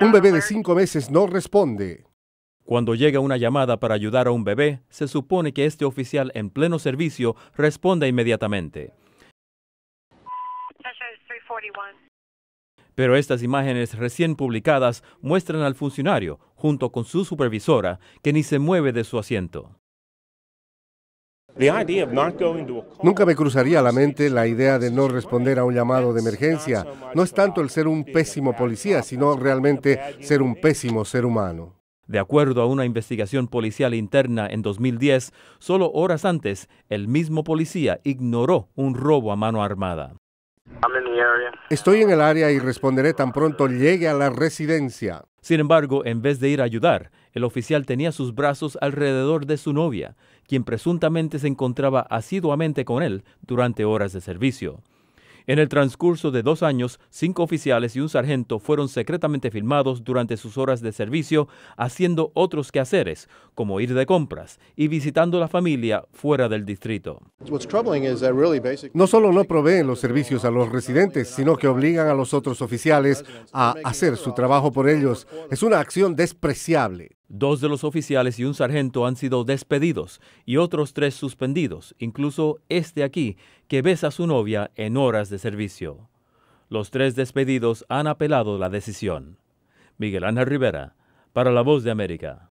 Un bebé de cinco meses no responde. Cuando llega una llamada para ayudar a un bebé, se supone que este oficial en pleno servicio responda inmediatamente. Pero estas imágenes recién publicadas muestran al funcionario, junto con su supervisora, que ni se mueve de su asiento. Nunca me cruzaría la mente la idea de no responder a un llamado de emergencia. No es tanto el ser un pésimo policía, sino realmente ser un pésimo ser humano. De acuerdo a una investigación policial interna en 2010, solo horas antes, el mismo policía ignoró un robo a mano armada. Estoy en el área y responderé tan pronto llegue a la residencia. Sin embargo, en vez de ir a ayudar, el oficial tenía sus brazos alrededor de su novia, quien presuntamente se encontraba asiduamente con él durante horas de servicio. En el transcurso de dos años, cinco oficiales y un sargento fueron secretamente filmados durante sus horas de servicio haciendo otros quehaceres, como ir de compras y visitando la familia fuera del distrito. No solo no proveen los servicios a los residentes, sino que obligan a los otros oficiales a hacer su trabajo por ellos. Es una acción despreciable. Dos de los oficiales y un sargento han sido despedidos y otros tres suspendidos, incluso este aquí, que besa a su novia en horas de servicio. Los tres despedidos han apelado la decisión. Miguel Ángel Rivera, para La Voz de América.